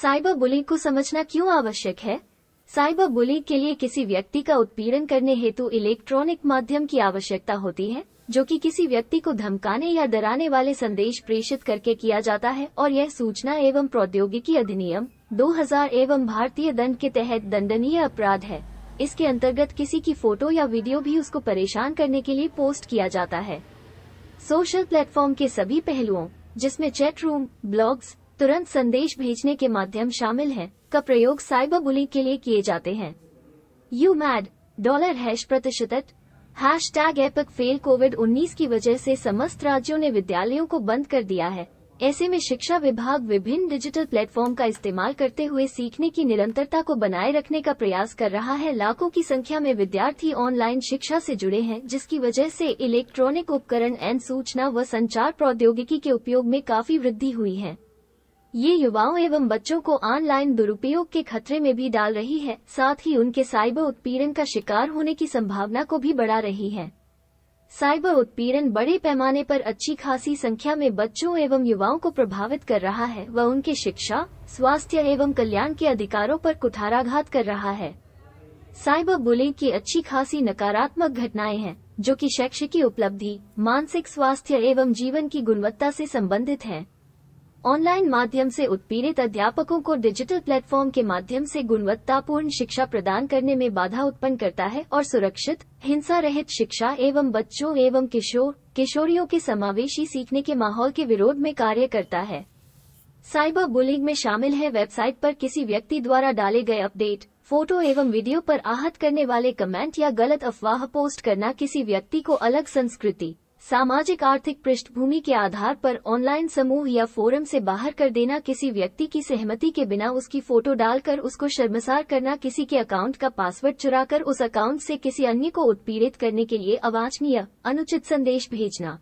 Cyber bullying को समझना क्यों आवश्यक है साइबर बुलिंग के लिए किसी व्यक्ति का उत्पीड़न करने हेतु इलेक्ट्रॉनिक माध्यम की आवश्यकता होती है जो कि किसी व्यक्ति को धमकाने या डराने वाले संदेश प्रेषित करके किया जाता है और यह सूचना एवं प्रौद्योगिकी अधिनियम 2000 एवं भारतीय दंड के तहत दंडनीय अपराध है इसके अंतर्गत किसी की फोटो या वीडियो भी उसको परेशान करने के लिए पोस्ट किया जाता है सोशल प्लेटफॉर्म के सभी पहलुओं जिसमें चैट रूम ब्लॉग्स तुरंत संदेश भेजने के माध्यम शामिल हैं का प्रयोग साइबर बुलिंग के लिए किए जाते हैं यू मैड डॉलर हैश प्रतिशत hashtag epic fail COVID 19 की वजह से समस्त राज्यों ने विद्यालयों को बंद कर दिया है ऐसे में शिक्षा विभाग विभिन्न डिजिटल प्लेटफॉर्म का इस्तेमाल करते हुए सीखने की निरंतरता को बनाए रखने का प्रयास कर रहा है लाखों की संख्या में विद्यार्थी ऑनलाइन शिक्षा से जुड़े हैं जिसकी वजह से इलेक्ट्रॉनिक उपकरण एन सूचना व संचार प्रौद्योगिकी के उपयोग में काफी वृद्धि हुई है ये युवाओं एवं बच्चों को ऑनलाइन दुरुपयोग के खतरे में भी डाल रही है साथ ही उनके साइबर उत्पीड़न का शिकार होने की संभावना को भी बढ़ा रही है साइबर उत्पीड़न बड़े पैमाने पर अच्छी खासी संख्या में बच्चों एवं युवाओं को प्रभावित कर रहा है व उनके शिक्षा स्वास्थ्य एवं कल्याण के अधिकारों पर कुठाराघात कर रहा है साइबर बुलिंग की अच्छी खासी नकारात्मक घटनाएं हैं जो कि शैक्षिकी उपलब्धि मानसिक स्वास्थ्य एवं जीवन की गुणवत्ता से संबंधित हैं। ऑनलाइन माध्यम से उत्पीड़ित अध्यापकों को डिजिटल प्लेटफॉर्म के माध्यम से गुणवत्तापूर्ण शिक्षा प्रदान करने में बाधा उत्पन्न करता है और सुरक्षित हिंसा रहित शिक्षा एवं बच्चों एवं किशोर किशोरियों के समावेशी सीखने के माहौल के विरोध में कार्य करता है साइबर बुलिंग में शामिल है वेबसाइट पर किसी व्यक्ति द्वारा डाले गए अपडेट फोटो एवं वीडियो पर आहत करने वाले कमेंट या गलत अफवाह पोस्ट करना किसी व्यक्ति को अलग संस्कृति सामाजिक आर्थिक पृष्ठभूमि के आधार पर ऑनलाइन समूह या फोरम से बाहर कर देना किसी व्यक्ति की सहमति के बिना उसकी फोटो डालकर उसको शर्मसार करना किसी के अकाउंट का पासवर्ड चुराकर उस अकाउंट से किसी अन्य को उत्पीड़ित करने के लिए अवांछनीय अनुचित संदेश भेजना